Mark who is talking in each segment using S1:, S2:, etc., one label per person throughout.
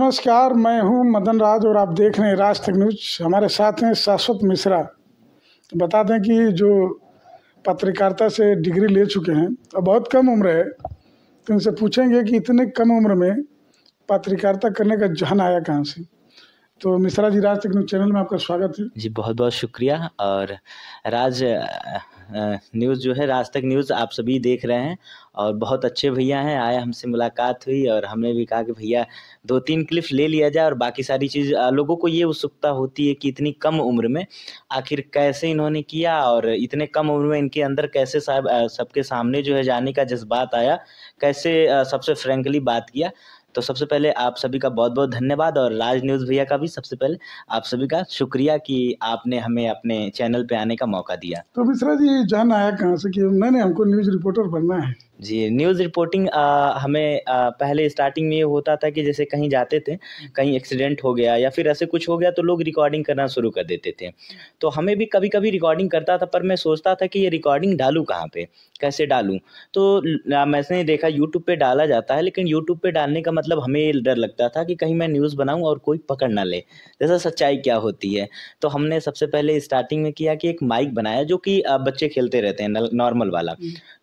S1: नमस्कार मैं हूं मदन राज और आप देख रहे हैं राज तक न्यूज हमारे साथ हैं शाश्वत मिश्रा बता दें कि जो पत्रकारिता से डिग्री ले चुके हैं और बहुत कम उम्र है तो उनसे पूछेंगे कि इतने कम उम्र में पत्रकारिता करने का जहन आया कहाँ से तो मिश्रा जी राज तक न्यूज चैनल में आपका स्वागत है
S2: जी बहुत बहुत शुक्रिया और राज न्यूज़ जो है आज तक न्यूज़ आप सभी देख रहे हैं और बहुत अच्छे भैया हैं आए हमसे मुलाकात हुई और हमने भी कहा कि भैया दो तीन क्लिप ले लिया जाए और बाकी सारी चीज़ लोगों को ये उत्सुकता होती है कि इतनी कम उम्र में आखिर कैसे इन्होंने किया और इतने कम उम्र में इनके अंदर कैसे साहब सबके सामने जो है जाने का जज्बात आया कैसे सबसे फ्रेंकली बात किया तो सबसे पहले आप सभी का बहुत बहुत धन्यवाद और राज न्यूज़ भैया का भी सबसे पहले आप सभी का शुक्रिया कि आपने हमें अपने चैनल पे आने का मौका दिया
S1: तो मिश्रा जी जान आया कहाँ से कि मैंने हमको न्यूज़ रिपोर्टर बनना है
S2: जी न्यूज़ रिपोर्टिंग आ, हमें आ, पहले स्टार्टिंग में ये होता था कि जैसे कहीं जाते थे कहीं एक्सीडेंट हो गया या फिर ऐसे कुछ हो गया तो लोग रिकॉर्डिंग करना शुरू कर देते थे तो हमें भी कभी कभी रिकॉर्डिंग करता था पर मैं सोचता था कि ये रिकॉर्डिंग डालूँ कहाँ पे कैसे डालूँ तो मैंने देखा यूट्यूब पर डाला जाता है लेकिन यूट्यूब पर डालने का मतलब हमें डर लगता था कि कहीं मैं न्यूज़ बनाऊँ और कोई पकड़ ना ले जैसा सच्चाई क्या होती है तो हमने सबसे पहले स्टार्टिंग में किया कि एक माइक बनाया जो कि बच्चे खेलते रहते हैं नॉर्मल वाला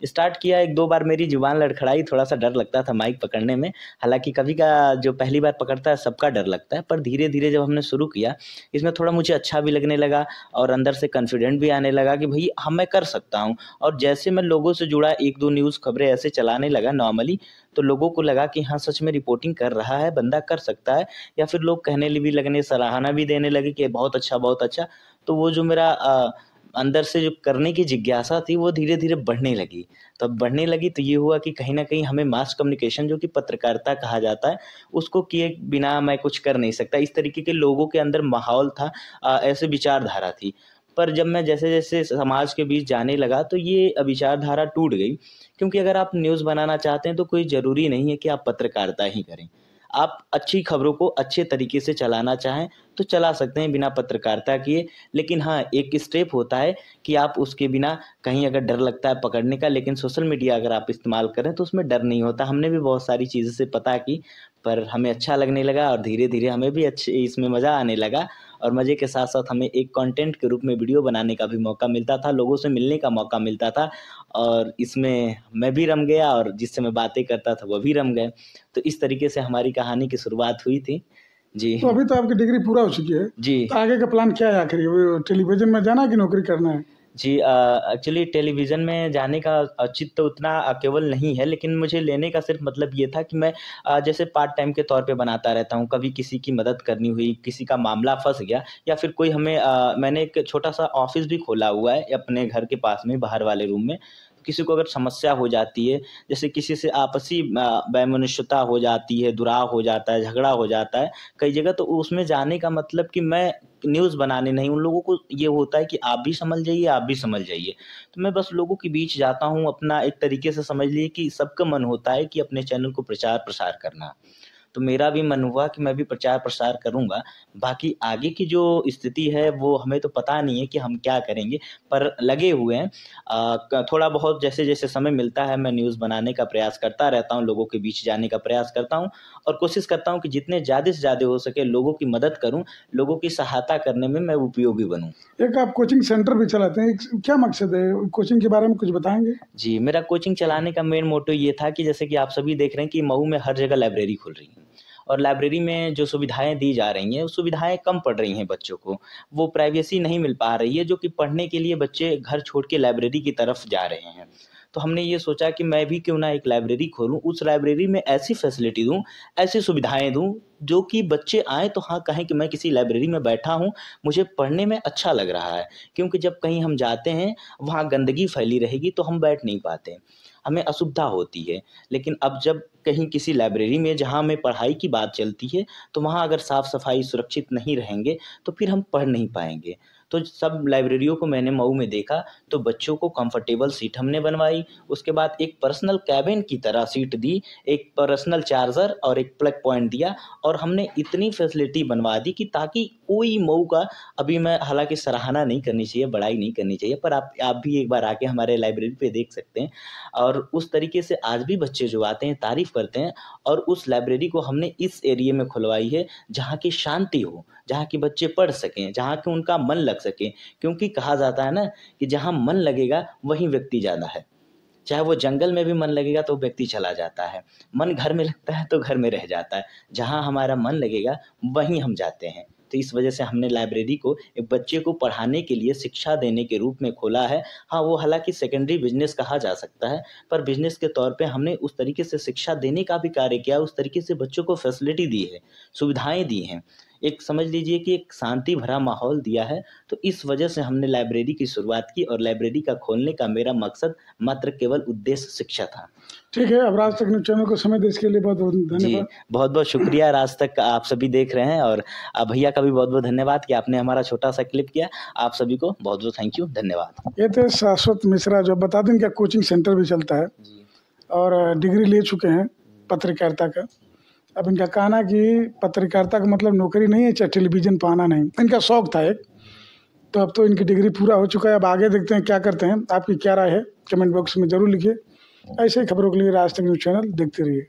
S2: स्टार्ट हम्म। किया एक दो बार बार मेरी जुबान लड़खड़ाई थोड़ा सा डर लगता था माइक पकड़ने में हालांकि कभी का जो पहली बार पकड़ता है सबका डर लगता है पर धीरे धीरे जब हमने शुरू किया इसमें थोड़ा मुझे अच्छा भी लगने लगा और अंदर से कॉन्फिडेंट भी आने लगा कि भाई हम हाँ, मैं कर सकता हूँ और जैसे मैं लोगों से जुड़ा एक दो न्यूज़ खबरें ऐसे चलाने लगा नॉर्मली तो लोगों को लगा कि हाँ सच में रिपोर्टिंग कर रहा है बंदा कर सकता है या फिर लोग कहने भी लगने सराहना भी देने लगे कि बहुत अच्छा बहुत अच्छा तो वो जो मेरा आ, अंदर से जो करने की जिज्ञासा थी वो धीरे धीरे बढ़ने लगी तो अब बढ़ने लगी तो ये हुआ कि कहीं ना कहीं हमें मास कम्युनिकेशन जो कि पत्रकारिता कहा जाता है उसको किए बिना मैं कुछ कर नहीं सकता इस तरीके के लोगों के अंदर माहौल था ऐसे विचारधारा थी पर जब मैं जैसे जैसे समाज के बीच जाने लगा तो ये विचारधारा टूट गई क्योंकि अगर आप न्यूज़ बनाना चाहते हैं तो कोई ज़रूरी नहीं है कि आप पत्रकारिता ही करें आप अच्छी खबरों को अच्छे तरीके से चलाना चाहें तो चला सकते हैं बिना पत्रकारिता किए लेकिन हाँ एक स्टेप होता है कि आप उसके बिना कहीं अगर डर लगता है पकड़ने का लेकिन सोशल मीडिया अगर आप इस्तेमाल करें तो उसमें डर नहीं होता हमने भी बहुत सारी चीज़ें से पता की पर हमें अच्छा लगने लगा और धीरे धीरे हमें भी अच्छे इसमें मज़ा आने लगा और मज़े के साथ साथ हमें एक कंटेंट के रूप में वीडियो बनाने का भी मौका मिलता था लोगों से मिलने का मौका मिलता था और इसमें मैं भी रम गया और जिससे मैं बातें करता था वह भी रम गए तो इस तरीके से हमारी कहानी की शुरुआत हुई थी जी तो अभी
S1: तो आपकी डिग्री पूरा हो चुकी है जी तो आगे का प्लान क्या है आखिर टेलीविजन में जाना है कि नौकरी करना है
S2: जी एक्चुअली टेलीविज़न में जाने का औचित्य तो उतना केवल नहीं है लेकिन मुझे लेने का सिर्फ मतलब ये था कि मैं जैसे पार्ट टाइम के तौर पे बनाता रहता हूँ कभी किसी की मदद करनी हुई किसी का मामला फंस गया या फिर कोई हमें मैंने एक छोटा सा ऑफिस भी खोला हुआ है अपने घर के पास में बाहर वाले रूम में किसी को अगर समस्या हो जाती है जैसे किसी से आपसी वैमनुष्यता हो जाती है दुराव हो जाता है झगड़ा हो जाता है कई जगह तो उसमें जाने का मतलब कि मैं न्यूज़ बनाने नहीं उन लोगों को ये होता है कि आप भी समझ जाइए आप भी समझ जाइए तो मैं बस लोगों के बीच जाता हूँ अपना एक तरीके से समझ लिए कि सबका मन होता है कि अपने चैनल को प्रचार प्रसार करना तो मेरा भी मन हुआ कि मैं भी प्रचार प्रसार करूँगा बाकी आगे की जो स्थिति है वो हमें तो पता नहीं है कि हम क्या करेंगे पर लगे हुए हैं थोड़ा बहुत जैसे जैसे समय मिलता है मैं न्यूज़ बनाने का प्रयास करता रहता हूँ लोगों के बीच जाने का प्रयास करता हूँ और कोशिश करता हूँ कि जितने ज़्यादा से ज़्यादा हो सके लोगों की मदद करूँ लोगों की सहायता करने में मैं उपयोगी बनूँ
S1: एक आप कोचिंग सेंटर भी चलाते हैं क्या मकसद है कोचिंग के बारे में कुछ बताएंगे
S2: जी मेरा कोचिंग चलाने का मेन मोटिव ये था कि जैसे कि आप सभी देख रहे हैं कि मऊ में हर जगह लाइब्रेरी खुल रही है और लाइब्रेरी में जो सुविधाएं दी जा रही हैं वो सुविधाएं कम पड़ रही हैं बच्चों को वो प्राइवेसी नहीं मिल पा रही है जो कि पढ़ने के लिए बच्चे घर छोड़ के लाइब्रेरी की तरफ जा रहे हैं तो हमने ये सोचा कि मैं भी क्यों ना एक लाइब्रेरी खोलूँ उस लाइब्रेरी में ऐसी फैसिलिटी दूँ ऐसी सुविधाएँ दूँ जो कि बच्चे आए तो हाँ कहें कि मैं किसी लाइब्रेरी में बैठा हूँ मुझे पढ़ने में अच्छा लग रहा है क्योंकि जब कहीं हम जाते हैं वहाँ गंदगी फैली रहेगी तो हम बैठ नहीं पाते हमें असुविधा होती है लेकिन अब जब कहीं किसी लाइब्रेरी में जहाँ हमें पढ़ाई की बात चलती है तो वहाँ अगर साफ़ सफाई सुरक्षित नहीं रहेंगे तो फिर हम पढ़ नहीं पाएंगे तो सब लाइब्रेरियों को मैंने मऊ में देखा तो बच्चों को कंफर्टेबल सीट हमने बनवाई उसके बाद एक पर्सनल कैबिन की तरह सीट दी एक पर्सनल चार्जर और एक प्लग पॉइंट दिया और हमने इतनी फैसिलिटी बनवा दी कि ताकि कोई मऊ का अभी मैं हालांकि सराहना नहीं करनी चाहिए बड़ाई नहीं करनी चाहिए पर आप आप भी एक बार आके हमारे लाइब्रेरी पे देख सकते हैं और उस तरीके से आज भी बच्चे जो आते हैं तारीफ़ करते हैं और उस लाइब्रेरी को हमने इस एरिए में खुलवाई है जहाँ की शांति हो जहाँ के बच्चे पढ़ सकें जहाँ के उनका मन लग सके क्योंकि कहा जाता है ना कि जहाँ मन लगेगा वहीं व्यक्ति ज़्यादा है चाहे वो जंगल में भी मन लगेगा तो व्यक्ति चला जाता है मन घर में लगता है तो घर में रह जाता है जहाँ हमारा मन लगेगा वहीं हम जाते हैं तो इस वजह से हमने लाइब्रेरी को एक बच्चे को पढ़ाने के लिए शिक्षा देने के रूप में खोला है हाँ वो हालांकि सेकेंडरी बिजनेस कहा जा सकता है पर बिजनेस के तौर पर हमने उस तरीके से शिक्षा देने का भी कार्य किया उस तरीके से बच्चों को फैसिलिटी दी है सुविधाएँ दी हैं एक समझ लीजिए कि एक शांति भरा माहौल दिया है तो इस वजह से हमने लाइब्रेरी की शुरुआत की और लाइब्रेरी का खोलने का मेरा मकसद मात्र केवल उद्देश्य शिक्षा था
S1: ठीक है अब राज तक न्यूज चैनल को समय देश के लिए बहुत बहुत धन्यवाद
S2: बहुत बहुत शुक्रिया राज तक आप सभी देख रहे हैं और भैया का भी बहुत बहुत धन्यवाद कि आपने हमारा छोटा सा क्लिप किया आप सभी को बहुत बहुत थैंक यू धन्यवाद
S1: ये थे शाश्वत मिश्रा जो बता दें क्या कोचिंग सेंटर भी चलता है और डिग्री ले चुके हैं पत्रकारिता का अब इनका कहना कि पत्रकारिता का मतलब नौकरी नहीं है चाहे टेलीविजन पर आना नहीं इनका शौक था एक तो अब तो इनकी डिग्री पूरा हो चुका है अब आगे देखते हैं क्या करते हैं आपकी क्या राय है कमेंट बॉक्स में ज़रूर लिखिए ऐसे ही खबरों के लिए राजस्थान न्यूज़ चैनल देखते रहिए